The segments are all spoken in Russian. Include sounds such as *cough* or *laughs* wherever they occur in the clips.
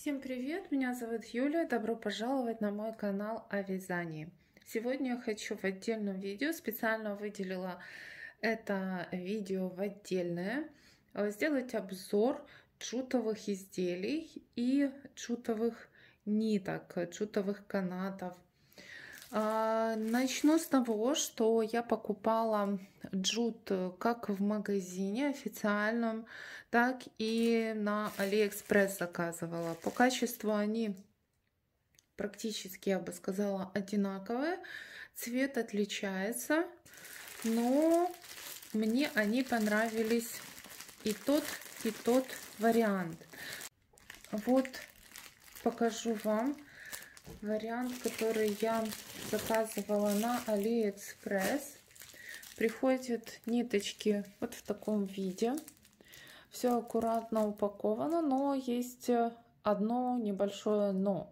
Всем привет! Меня зовут Юля. Добро пожаловать на мой канал о вязании. Сегодня я хочу в отдельном видео, специально выделила это видео в отдельное, э, сделать обзор джутовых изделий и джутовых ниток, джутовых канатов, а, начну с того, что я покупала джут как в магазине официальном, так и на Алиэкспресс заказывала. По качеству они практически, я бы сказала, одинаковые. Цвет отличается, но мне они понравились и тот, и тот вариант. Вот покажу вам вариант, который я заказывала на Алиэкспресс. Приходят ниточки вот в таком виде. Все аккуратно упаковано, но есть э, одно небольшое но.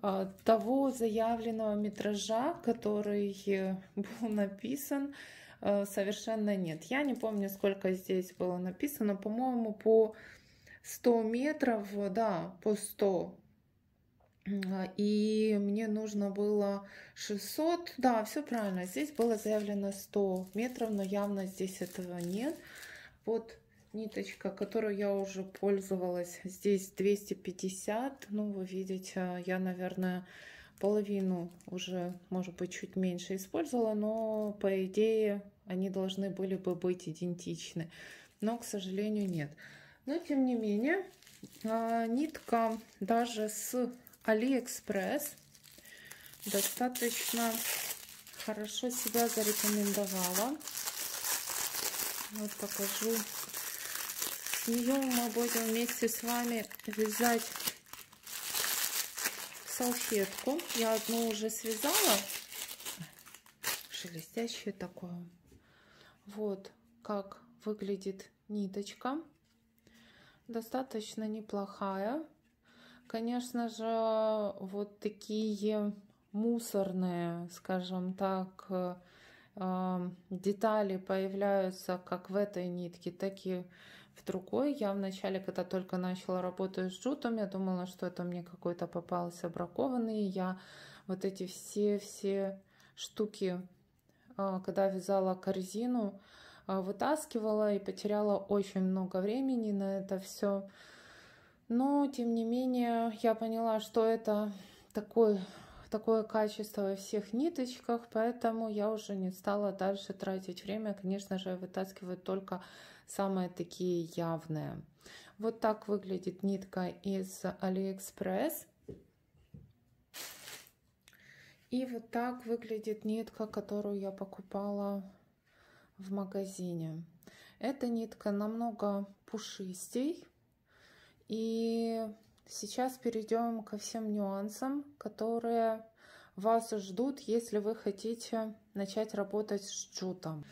А, того заявленного метража, который э, *laughs* был написан, э, совершенно нет. Я не помню, сколько здесь было написано. По-моему, по 100 метров, да, по 100 а, и мне нужно было 600, да, все правильно, здесь было заявлено 100 метров, но явно здесь этого нет. Вот ниточка, которую я уже пользовалась, здесь 250, ну, вы видите, я, наверное, половину уже, может быть, чуть меньше использовала, но, по идее, они должны были бы быть идентичны, но, к сожалению, нет. Но, тем не менее, а, нитка даже с Алиэкспресс достаточно хорошо себя зарекомендовала. Вот покажу. С нее мы будем вместе с вами вязать салфетку. Я одну уже связала. Шелестящее такое. Вот как выглядит ниточка. Достаточно неплохая. Конечно же, вот такие мусорные, скажем так, э, эм, детали появляются как в этой нитке, так и в другой. Я вначале, когда только начала работать с джутом, я думала, что это мне какой-то попался бракованный. Я вот эти все-все штуки, э, когда вязала корзину, э, вытаскивала и потеряла очень много времени на это все. Но, тем не менее, я поняла, что это такой, такое качество во всех ниточках, поэтому я уже не стала дальше тратить время. Конечно же, вытаскивать только самые такие явные. Вот так выглядит нитка из AliExpress И вот так выглядит нитка, которую я покупала в магазине. Эта нитка намного пушистей, и сейчас перейдем ко всем нюансам, которые вас ждут, если вы хотите начать работать с джутом.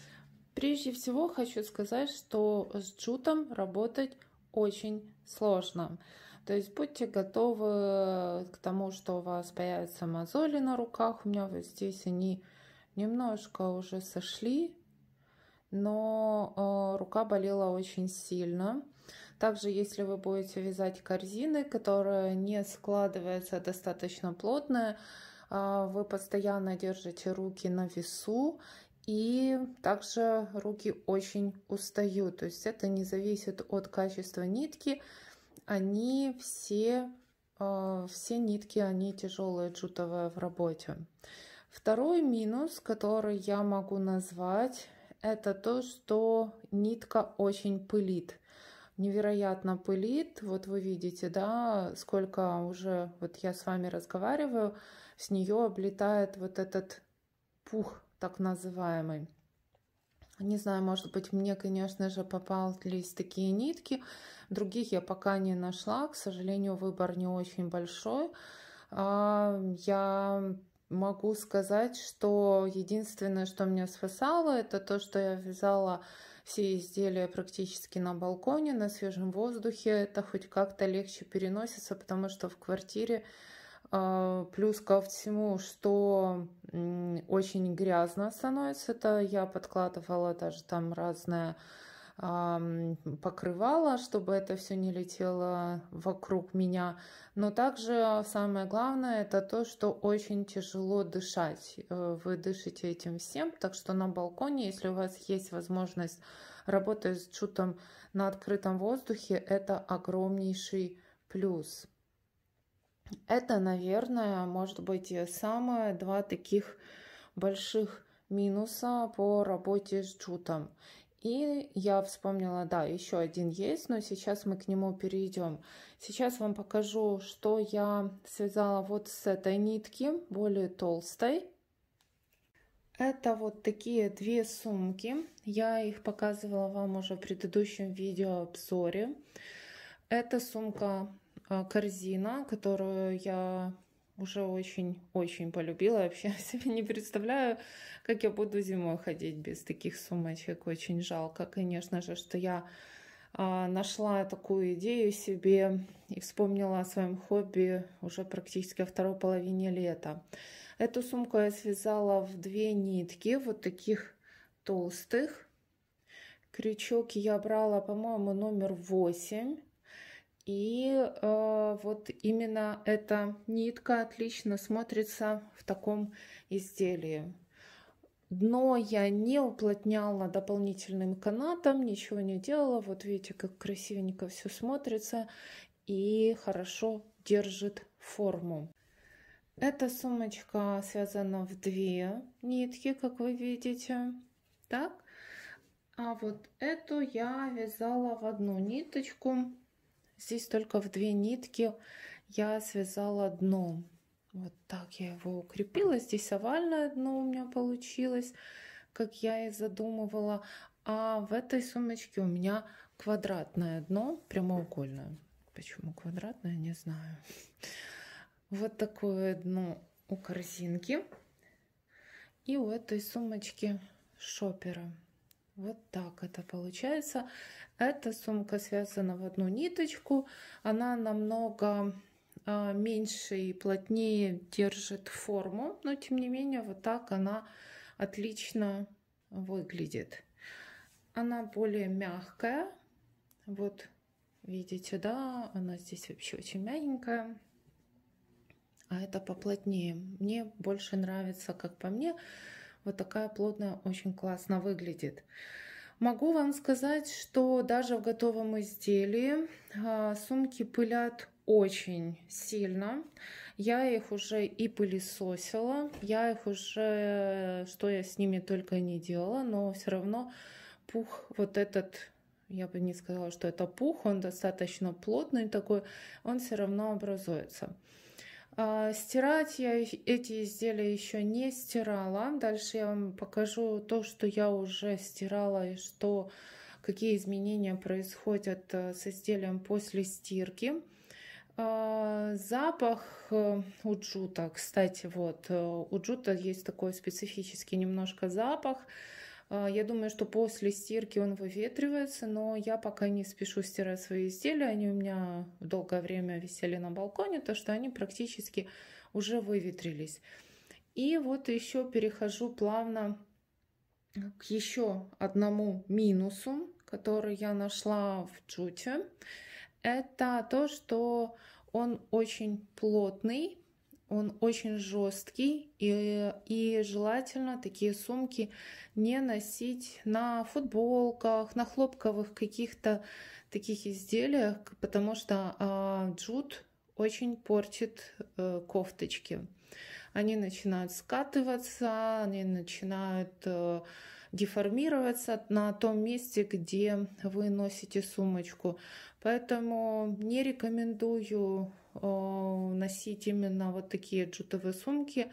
Прежде всего хочу сказать, что с джутом работать очень сложно. То есть будьте готовы к тому, что у вас появятся мозоли на руках. У меня вот здесь они немножко уже сошли, но э, рука болела очень сильно. Также, если вы будете вязать корзины, которые не складываются достаточно плотно, а, вы постоянно держите руки на весу и также руки очень устают. То есть это не зависит от качества нитки. Они все, а, все нитки, они тяжелые, джутовые в работе. Второй минус, который я могу назвать, это то, что нитка очень пылит невероятно пылит. Вот вы видите, да, сколько уже, вот я с вами разговариваю, с нее облетает вот этот пух так называемый. Не знаю, может быть, мне, конечно же, попались такие нитки. Других я пока не нашла. К сожалению, выбор не очень большой. А, я могу сказать, что единственное, что меня спасало, это то, что я вязала все изделия практически на балконе, на свежем воздухе. Это хоть как-то легче переносится, потому что в квартире а, Плюс ко всему, что очень грязно становится, это я подкладывала даже там разное покрывала, чтобы это все не летело вокруг меня. Но также самое главное это то, что очень тяжело дышать. Э, вы дышите этим всем, так что на балконе, если у вас есть возможность работать с чутом на открытом воздухе, это огромнейший плюс. Это, наверное, может быть самые два таких больших минуса по работе с джутом. И я вспомнила, да, еще один есть, но сейчас мы к нему перейдем. Сейчас вам покажу, что я связала вот с этой нитки, более толстой. Это вот такие две сумки. Я их показывала вам уже в предыдущем видеообзоре. Это сумка а, корзина, которую я уже очень-очень полюбила. Вообще *laughs* себе не представляю, как я буду зимой ходить без таких сумочек. Очень жалко, конечно же, что я а, нашла такую идею себе и вспомнила о своем хобби уже практически во второй половине лета. Эту сумку я связала в две нитки, вот таких толстых. Крючок я брала, по-моему, номер 8. И э, вот именно эта нитка отлично смотрится в таком изделии. Дно я не уплотняла дополнительным канатом, ничего не делала. Вот видите, как красивенько все смотрится и хорошо держит форму. Эта сумочка связана в две нитки, как вы видите. Так. А вот эту я вязала в одну ниточку. Здесь только в две нитки я связала дно. Вот так я его укрепила. Здесь овальное дно у меня получилось, как я и задумывала. А в этой сумочке у меня квадратное дно, прямоугольное. Почему квадратное, не знаю. Вот такое дно у корзинки. И у этой сумочки шопера. Вот так это получается. Эта сумка связана в одну ниточку. Она намного а, меньше и плотнее держит форму, но тем не менее вот так она отлично выглядит. Она более мягкая. Вот видите, да, она здесь вообще очень мягенькая. А это поплотнее. Мне больше нравится, как по мне, вот такая плотная, очень классно выглядит. Могу вам сказать, что даже в готовом изделии а, сумки пылят очень сильно. Я их уже и пылесосила, я их уже, что я с ними только не делала, но все равно пух вот этот, я бы не сказала, что это пух, он достаточно плотный такой, он все равно образуется. А, стирать я эти изделия еще не стирала. Дальше я вам покажу то, что я уже стирала и что, какие изменения происходят э, с изделием после стирки. А, запах э, у джута, кстати, вот э, у джута есть такой специфический немножко запах. А, я думаю, что после стирки он выветривается, но я пока не спешу стирать свои изделия. Они у меня долгое время висели на балконе, то что они практически уже выветрились. И вот еще перехожу плавно к еще одному минусу, который я нашла в джуте. Это то, что он очень плотный, он очень жесткий, и, и желательно такие сумки не носить на футболках, на хлопковых каких-то таких изделиях, потому что а, джут очень портит э, кофточки. Они начинают скатываться, они начинают э, деформироваться на том месте, где вы носите сумочку. Поэтому не рекомендую э, носить именно вот такие джутовые сумки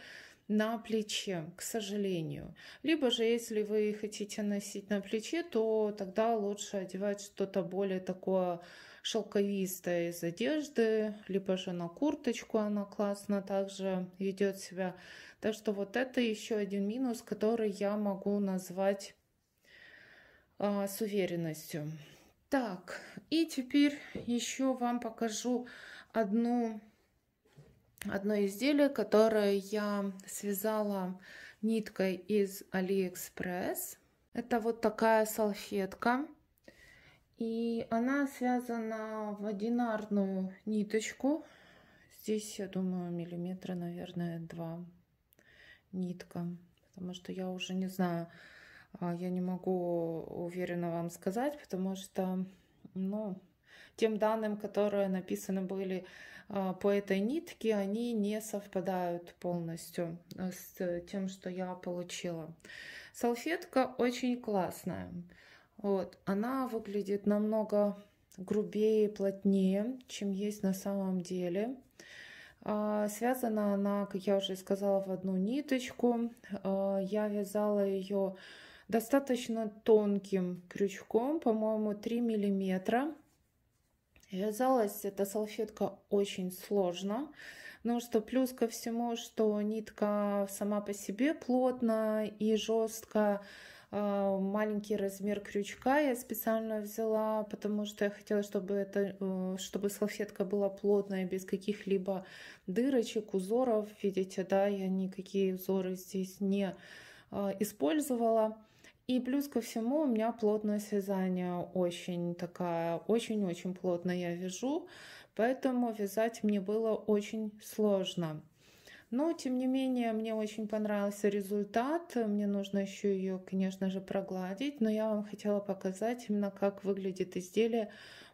на плече, к сожалению. Либо же, если вы хотите носить на плече, то тогда лучше одевать что-то более такое шелковистая из одежды, либо же на курточку она классно также ведет себя. Так что вот это еще один минус, который я могу назвать а, с уверенностью. Так, и теперь еще вам покажу одну, одно изделие, которое я связала ниткой из AliExpress. Это вот такая салфетка. И она связана в одинарную ниточку. Здесь, я думаю, миллиметра, наверное, два нитка. Потому что я уже не знаю, а, я не могу уверенно вам сказать, потому что, ну, тем данным, которые написаны были а, по этой нитке, они не совпадают полностью э, с тем, что я получила. Салфетка очень классная. Вот. Она выглядит намного грубее и плотнее, чем есть на самом деле. А, связана она, как я уже сказала, в одну ниточку. А, я вязала ее достаточно тонким крючком, по-моему, 3 миллиметра. Вязалась эта салфетка очень сложно, но что плюс ко всему, что нитка сама по себе плотная и жесткая, а, маленький размер крючка я специально взяла, потому что я хотела, чтобы, это, э, чтобы салфетка была плотная, без каких-либо дырочек, узоров. Видите, да, я никакие узоры здесь не а, использовала. И плюс ко всему у меня плотное вязания очень такая, очень-очень плотно я вяжу, поэтому вязать мне было очень сложно. Но, тем не менее, мне очень понравился результат. Мне нужно еще ее, конечно же, прогладить. Но я вам хотела показать именно, как выглядит изделие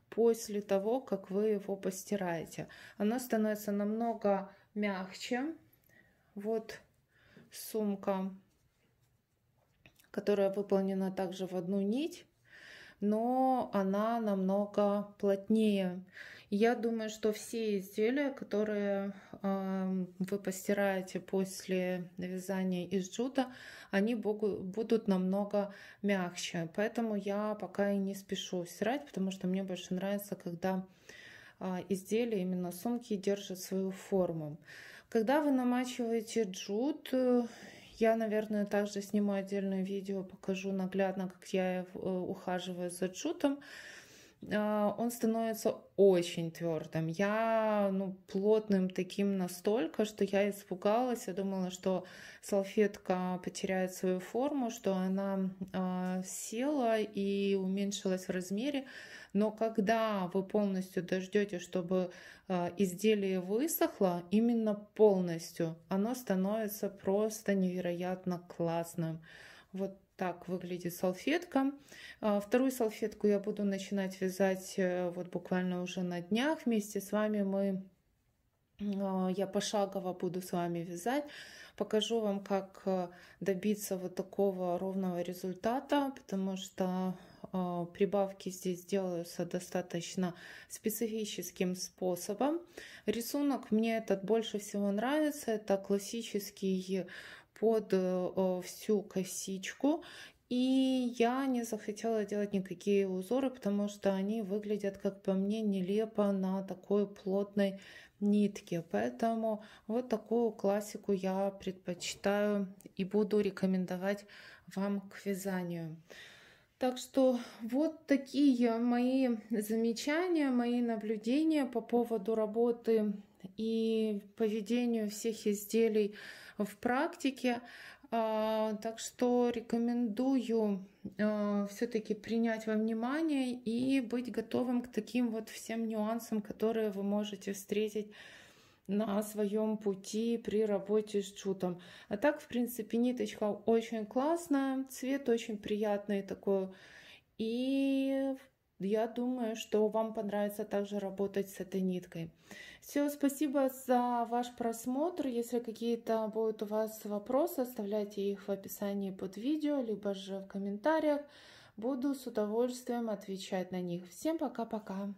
после того, как вы его постираете. Оно становится намного мягче. Вот сумка, которая выполнена также в одну нить но она намного плотнее. Я думаю, что все изделия, которые э, вы постираете после вязания из джута, они будут намного мягче. Поэтому я пока и не спешу стирать, потому что мне больше нравится, когда э, а, изделия, именно сумки, держат свою форму. Когда вы намачиваете джут, э, я, наверное, также сниму отдельное видео, покажу наглядно, как я э, ухаживаю за джутом. А, он становится очень твердым. Я ну, плотным таким настолько, что я испугалась. Я думала, что салфетка потеряет свою форму, что она а, села и уменьшилась в размере. Но когда вы полностью дождете, чтобы а, изделие высохло, именно полностью, оно становится просто невероятно классным. Вот так выглядит салфетка. А, вторую салфетку я буду начинать вязать э, вот буквально уже на днях. Вместе с вами мы а, я пошагово буду с вами вязать. Покажу вам, как э, добиться вот такого ровного результата, потому что а, прибавки здесь делаются достаточно специфическим способом. Рисунок мне этот больше всего нравится. Это классический под э, э, всю косичку. И я не захотела делать никакие узоры, потому что они выглядят, как по мне, нелепо на такой плотной нитке. Поэтому вот такую классику я предпочитаю и буду рекомендовать вам к вязанию. Так что вот такие мои замечания, мои наблюдения по поводу работы и поведению всех изделий в практике. А, так что рекомендую а, все-таки принять во внимание и быть готовым к таким вот всем нюансам, которые вы можете встретить на своем пути при работе с джутом. А так, в принципе, ниточка очень классная, цвет очень приятный такой. И я думаю, что вам понравится также работать с этой ниткой. Все, спасибо за ваш просмотр. Если какие-то будут у вас вопросы, оставляйте их в описании под видео, либо же в комментариях. Буду с удовольствием отвечать на них. Всем пока-пока!